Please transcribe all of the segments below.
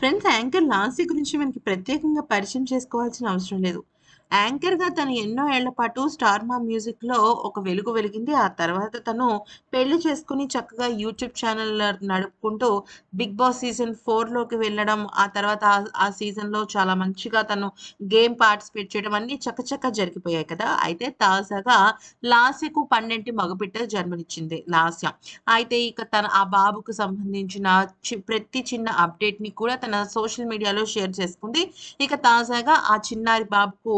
friends anchor Lasya గురించి మనకి ప్రత్యేకంగా పరిచయం చేసుకోవాల్సిన అవసరం లేదు యాంకర్గా తను ఎన్నో ఏళ్ల పాటు స్టార్ మా మ్యూజిక్లో ఒక వెలుగు వెలిగింది ఆ తర్వాత తను పెళ్లి చేసుకుని చక్కగా యూట్యూబ్ ఛానల్ నడుపుకుంటూ బిగ్ బాస్ సీజన్ ఫోర్లోకి వెళ్ళడం ఆ తర్వాత ఆ సీజన్లో చాలా మంచిగా తను గేమ్ పార్టిసిపేట్ చేయడం అన్నీ చక్కచక్క జరిగిపోయాయి కదా అయితే తాజాగా లాస్యకు పన్నెంటి మగబిడ్డ జన్మనిచ్చింది లాస్య అయితే ఇక తన ఆ బాబుకు సంబంధించిన ప్రతి చిన్న అప్డేట్ ని కూడా తన సోషల్ మీడియాలో షేర్ చేసుకుంది ఇక తాజాగా ఆ చిన్నారి బాబుకు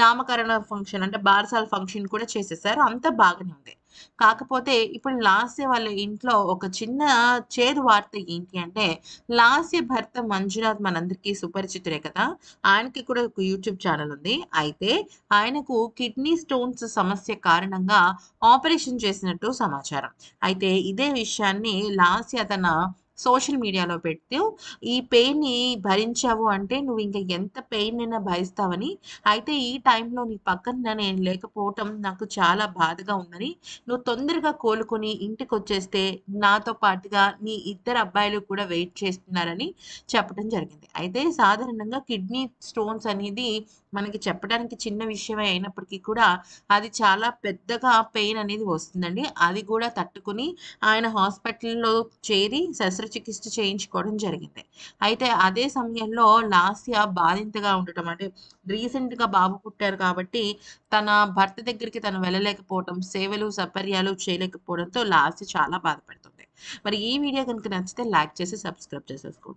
నామకరణ ఫంక్షన్ అంటే బారసాల ఫంక్షన్ కూడా చేసేసారు అంతా బాగానే ఉంది కాకపోతే ఇప్పుడు లాస్య వాళ్ళ ఇంట్లో ఒక చిన్న చేదు వార్త ఏంటి అంటే లాస్య భర్త మంజునాథ్ మనందరికీ సుపరిచితురే కదా ఆయనకి కూడా ఒక యూట్యూబ్ ఛానల్ ఉంది అయితే ఆయనకు కిడ్నీ స్టోన్స్ సమస్య కారణంగా ఆపరేషన్ చేసినట్టు సమాచారం అయితే ఇదే విషయాన్ని లాస్య తన సోషల్ మీడియాలో పెడితే ఈ పెయిన్ని భరించావు అంటే నువ్వు ఇంకా ఎంత పెయిన్ అయినా భరిస్తావని అయితే ఈ టైంలో నీ పక్కన నేను లేకపోవటం నాకు చాలా బాధగా ఉందని నువ్వు తొందరగా కోలుకొని ఇంటికి వచ్చేస్తే నాతో పాటుగా నీ ఇద్దరు అబ్బాయిలు కూడా వెయిట్ చేస్తున్నారని చెప్పడం జరిగింది అయితే సాధారణంగా కిడ్నీ స్టోన్స్ అనేది మనకి చెప్పడానికి చిన్న విషయమే అయినప్పటికీ కూడా అది చాలా పెద్దగా పెయిన్ అనేది వస్తుందండి అది కూడా తట్టుకుని ఆయన హాస్పిటల్లో చేరి శస్త్ర శస్త్రచికిత్స చేయించుకోవడం జరిగింది అయితే అదే సమయంలో లాస్య బాధింతగా ఉండటం అంటే రీసెంట్ గా బాబు పుట్టారు కాబట్టి తన భర్త దగ్గరికి తను వెళ్ళలేకపోవడం సేవలు సపర్యాలు చేయలేకపోవడంతో లాస్య చాలా బాధపడుతుంది మరి ఈ వీడియో కనుక నచ్చితే లైక్ చేసి సబ్స్క్రైబ్ చేసేసుకోండి